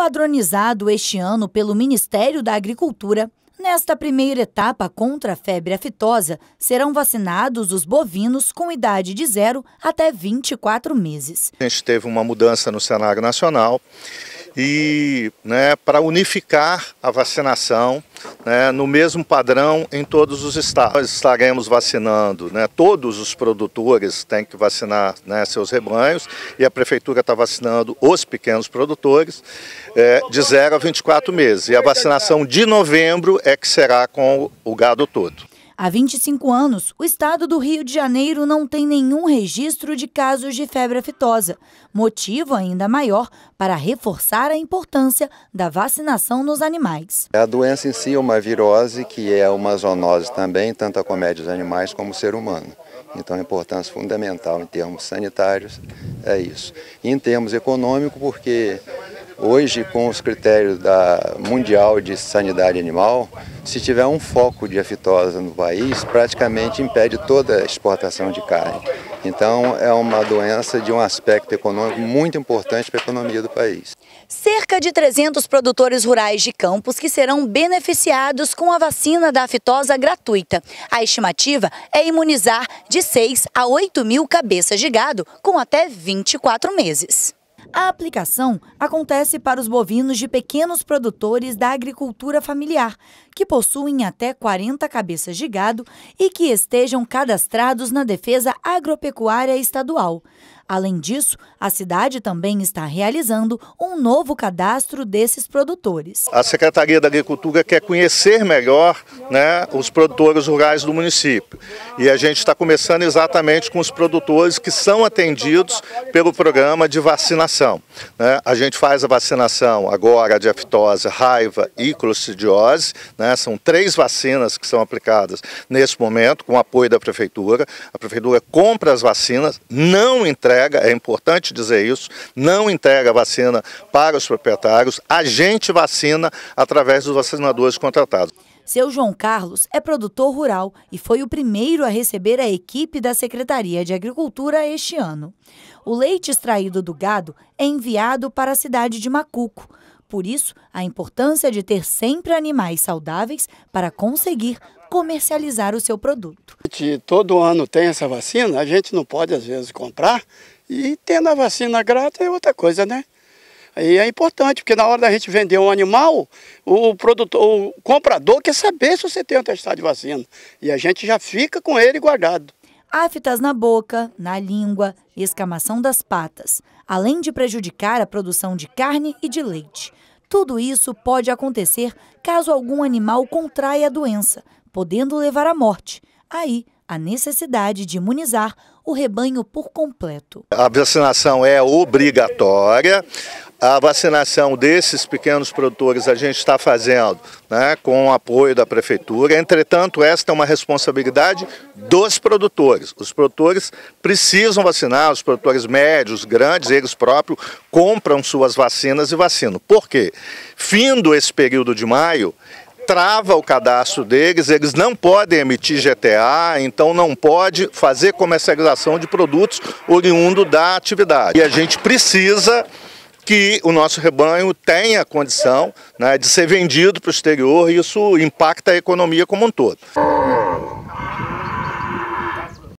padronizado este ano pelo Ministério da Agricultura, nesta primeira etapa contra a febre aftosa, serão vacinados os bovinos com idade de 0 até 24 meses. A gente teve uma mudança no cenário nacional e né, para unificar a vacinação né, no mesmo padrão em todos os estados. Nós estaremos vacinando, né, todos os produtores têm que vacinar né, seus rebanhos e a prefeitura está vacinando os pequenos produtores é, de 0 a 24 meses. E a vacinação de novembro é que será com o gado todo. Há 25 anos, o estado do Rio de Janeiro não tem nenhum registro de casos de febre aftosa, motivo ainda maior para reforçar a importância da vacinação nos animais. A doença em si é uma virose que é uma zoonose também, tanto acomete os animais como o ser humano. Então a importância fundamental em termos sanitários é isso. E em termos econômicos, porque Hoje, com os critérios da Mundial de Sanidade Animal, se tiver um foco de aftosa no país, praticamente impede toda a exportação de carne. Então, é uma doença de um aspecto econômico muito importante para a economia do país. Cerca de 300 produtores rurais de campos que serão beneficiados com a vacina da aftosa gratuita. A estimativa é imunizar de 6 a 8 mil cabeças de gado com até 24 meses. A aplicação acontece para os bovinos de pequenos produtores da agricultura familiar, que possuem até 40 cabeças de gado e que estejam cadastrados na Defesa Agropecuária Estadual. Além disso, a cidade também está realizando um novo cadastro desses produtores. A Secretaria da Agricultura quer conhecer melhor né, os produtores rurais do município. E a gente está começando exatamente com os produtores que são atendidos pelo programa de vacinação. Né? A gente faz a vacinação agora de aftose, raiva e clostridiose. Né? São três vacinas que são aplicadas nesse momento, com apoio da Prefeitura. A Prefeitura compra as vacinas, não entrega entrega, é importante dizer isso, não entrega vacina para os proprietários, a gente vacina através dos vacinadores contratados. Seu João Carlos é produtor rural e foi o primeiro a receber a equipe da Secretaria de Agricultura este ano. O leite extraído do gado é enviado para a cidade de Macuco, por isso, a importância de ter sempre animais saudáveis para conseguir comercializar o seu produto. Todo ano tem essa vacina, a gente não pode às vezes comprar e tendo a vacina grátis é outra coisa, né? E é importante, porque na hora da gente vender um animal, o produtor, o comprador quer saber se você tem um testado de vacina. E a gente já fica com ele guardado aftas na boca, na língua, escamação das patas, além de prejudicar a produção de carne e de leite. Tudo isso pode acontecer caso algum animal contraia a doença, podendo levar à morte. Aí, a necessidade de imunizar o rebanho por completo. A vacinação é obrigatória. A vacinação desses pequenos produtores a gente está fazendo né, com o apoio da prefeitura. Entretanto, esta é uma responsabilidade dos produtores. Os produtores precisam vacinar, os produtores médios, grandes, eles próprios compram suas vacinas e vacinam. Por quê? Findo esse período de maio, trava o cadastro deles, eles não podem emitir GTA, então não pode fazer comercialização de produtos oriundo da atividade. E a gente precisa que o nosso rebanho tenha condição né, de ser vendido para o exterior e isso impacta a economia como um todo.